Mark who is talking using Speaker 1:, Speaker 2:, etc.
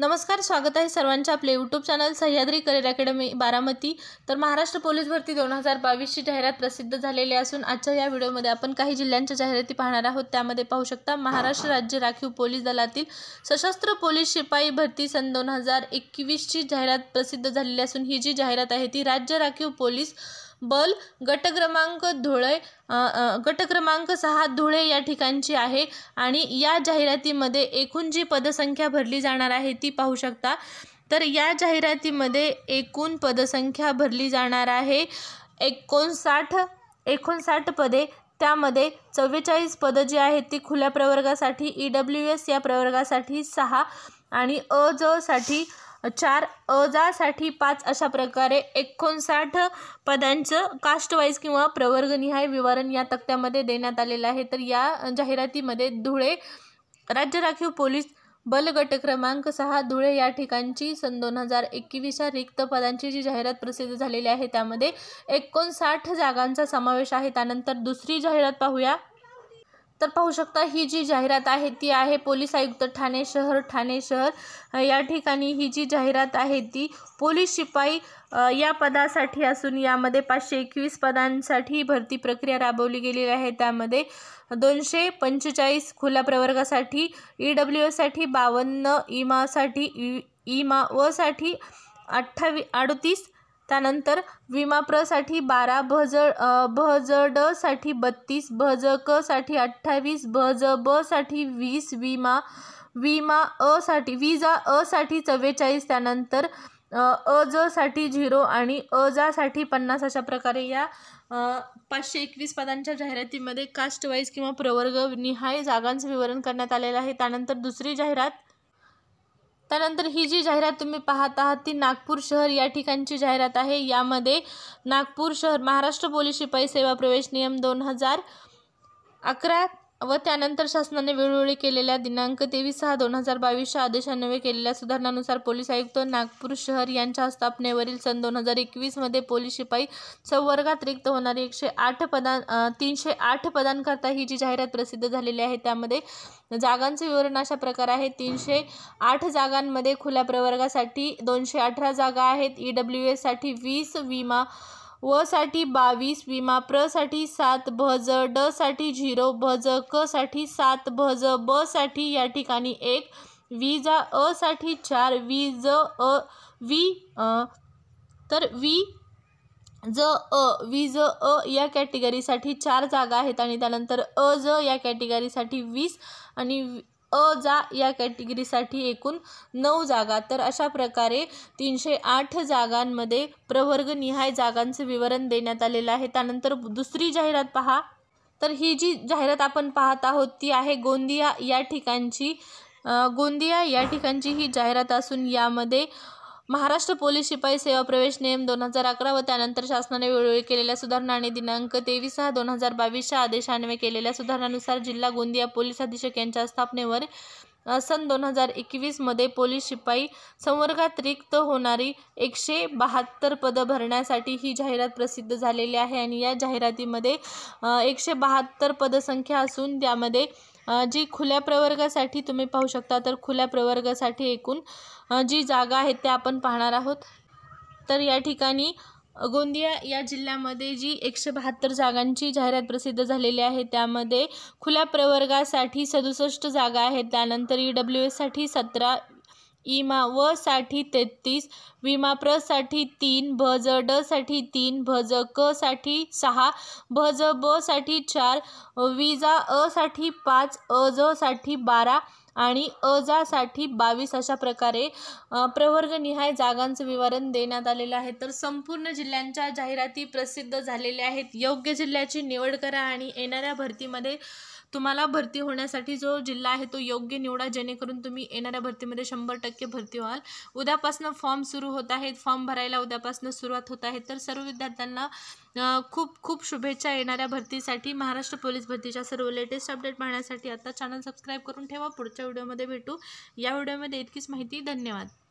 Speaker 1: नमस्कार स्वागत आहे सर्वांचे आपले YouTube channel Sahyadri career academy Baramati तर महाराष्ट्र पोलीस भरती दोन हजार बावीसची जाहिरात प्रसिद्ध झालेली असून आजच्या या व्हिडिओमध्ये आपण काही जिल्ह्यांच्या जाहिराती पाहणार आहोत त्यामध्ये पाहू शकता महाराष्ट्र राज्य राखीव पोलीस दलातील सशस्त्र पोलीस शिपाई भरती सन दोन हजार एकवीसची जाहिरात प्रसिद्ध झालेली असून ही जी जाहिरात आहे ती राज्य राखीव पोलीस बल गट क्रमांक धुळे गट क्रमांक सहा धुळे या ठिकाणची आहे आणि या जाहिरातीमध्ये एकूण जी पदसंख्या भरली जाणार आहे ती पाहू शकता तर या जाहिरातीमध्ये एकूण पदसंख्या भरली जाणार आहे एकोणसाठ एकोणसाठ पदे त्यामध्ये चव्वेचाळीस पदं जी आहेत ती खुल्या प्रवर्गासाठी ई डब्ल्यू एस या प्रवर्गासाठी सहा आणि अ ज साठी चार अ जासाठी पाच अशा प्रकारे एकोणसाठ पदांचं कास्टवाईज किंवा प्रवर्गनिहाय विवरण या तक्त्यामध्ये देण्यात आलेलं आहे तर या जाहिरातीमध्ये धुळे राज्य राखीव पोलीस बल गट क्रमांक सहा धुळे या ठिकाणची सन दोन हजार एकवीसच्या रिक्त पदांची जी जाहिरात प्रसिद्ध झालेली आहे त्यामध्ये एकोणसाठ जागांचा समावेश आहे त्यानंतर दुसरी जाहिरात पाहूया तर पाहू शकता ही जी जाहिरात आहे ती आहे पोलीस आयुक्त ठाणे शहर ठाणे शहर या ठिकाणी ही जी जाहिरात आहे ती पोलीस शिपाई या पदासाठी असून यामध्ये पाचशे एकवीस पदांसाठी भरती प्रक्रिया राबवली गेलेली आहे त्यामध्ये दोनशे पंचेचाळीस खुल्या प्रवर्गासाठी ई डब्ल्यू एसाठी बावन्न इमासाठी ई इमा वसाठी अठ्ठावी अडतीस त्यानंतर विमाप्रसाठी बारा भज भजडसाठी बत्तीस भजकसाठी अठ्ठावीस बसाठी वीस विमा विमा अ असाठी विजा असाठी चव्वेचाळीस त्यानंतर अ साठी झिरो आणि अ साठी पन्नास अशा प्रकारे या पाचशे एकवीस पदांच्या जाहिरातीमध्ये कास्टवाईज किंवा प्रवर्ग निहाय जागांचं विवरण करण्यात आलेलं आहे त्यानंतर दुसरी जाहिरात त्यानंतर ही जी जाहिरात तुम्ही पाहत आहात ती नागपूर शहर या ठिकाणची जाहिरात आहे यामध्ये नागपूर शहर महाराष्ट्र पोलीस शिपाई सेवा प्रवेश नियम दोन हजार अकरा व त्यानंतर शासनाने वेळोवेळी केलेल्या दिनांक तेवीस सहा दोन हजार बावीसच्या आदेशान्वये केलेल्या सुधारणानुसार पोलीस आयुक्त नागपूर शहर यांच्या स्थापनेवरील सन दोन हजार एकवीसमध्ये पोलीस शिपाई संवर्गात रिक्त होणारी एकशे आठ पदां तीनशे आठ पदांकरता ही जी जाहिरात प्रसिद्ध झालेली आहे त्यामध्ये जागांचे विवरण अशा प्रकार आहे तीनशे आठ जागांमध्ये खुल्या प्रवर्गासाठी दोनशे अठरा जागा आहेत ई e डब्ल्यू एससाठी वीस विमा व साठी बावीस विमा प्र साठी सात भ ज ड साठी झिरो भ ज क साठी सात भ ज ब साठी या ठिकाणी एक वी जा अ साठी चार वी ज अ वी अ तर वी ज अ वी ज अ या कॅटेगरीसाठी चार जागा आहेत आणि त्यानंतर अ ज या कॅटेगरीसाठी वीस आणि अ जा या कॅटेगरीसाठी एकूण नऊ जागा तर अशा प्रकारे तीनशे आठ जागांमध्ये प्रवर्गनिहाय जागांचं विवरण देण्यात आलेलं आहे त्यानंतर दुसरी जाहिरात पहा तर ही जी जाहिरात आपण पाहत आहोत ती आहे गोंदिया या ठिकाणची गोंदिया या ठिकाणची ही जाहिरात असून यामध्ये महाराष्ट्र पोलीस शिपाई सेवा प्रवेश नियम दोन हजार अकरा व त्यानंतर शासनाने वेळोवेळी केलेल्या सुधारणा आणि दिनांक तेवीस सहा दोन हजार बावीसच्या आदेशान्वये केलेल्या सुधारणानुसार जिल्हा गोंदिया पोलीस अधीक्षक यांच्या स्थापनेवर सन दोन हजार एकवीसमध्ये पोलीस शिपाई संवर्गात रिक्त होणारी एकशे बहात्तर पदं भरण्यासाठी ही जाहिरात प्रसिद्ध झालेली आहे आणि या जाहिरातीमध्ये एकशे बहात्तर पदसंख्या असून त्यामध्ये जी खुल्या प्रवर्गासाठी तुम्ही पाहू शकता तर खुल्या प्रवर्गासाठी एकूण जी जागा आहेत त्या आपण पाहणार आहोत तर या ठिकाणी गोंदिया या जिल्ह्यामध्ये जी एकशे बहात्तर जागांची जाहिरात प्रसिद्ध झालेली आहे त्यामध्ये खुल्या प्रवर्गासाठी सदुसष्ट जागा आहेत त्यानंतर ई e डब्ल्यू एससाठी सतरा इमा व साठी तेहतीस विमा प्र साठी तीन भ ज ड साठी तीन भ ज क साठी सहा भ ज ब साठी चार विजा अ साठी पाच अ ज साठी बारा आणि अ साठी बावीस अशा प्रकारे प्रवर्गनिहाय जागांचं विवरण देण्यात आलेलं आहे तर संपूर्ण जिल्ह्यांच्या जाहिराती प्रसिद्ध झालेल्या आहेत योग्य जिल्ह्याची निवड करा आणि येणाऱ्या भरतीमध्ये तुम्हाला भरती होण्यासाठी जो जिल्हा आहे तो योग्य निवडा जेणेकरून तुम्ही येणाऱ्या भरतीमध्ये शंभर टक्के भरती व्हाल उद्यापासून फॉर्म सुरू होत आहेत फॉर्म भरायला उद्यापासनं सुरुवात होत आहे तर सर्व विद्यार्थ्यांना खूप खूप शुभेच्छा येणाऱ्या भरतीसाठी महाराष्ट्र पोलीस भरतीच्या सर्व लेटेस्ट अपडेट पाहण्यासाठी आता चॅनल सबस्क्राईब करून ठेवा पुढच्या व्हिडिओमध्ये भेटू या व्हिडिओमध्ये इतकीच माहिती धन्यवाद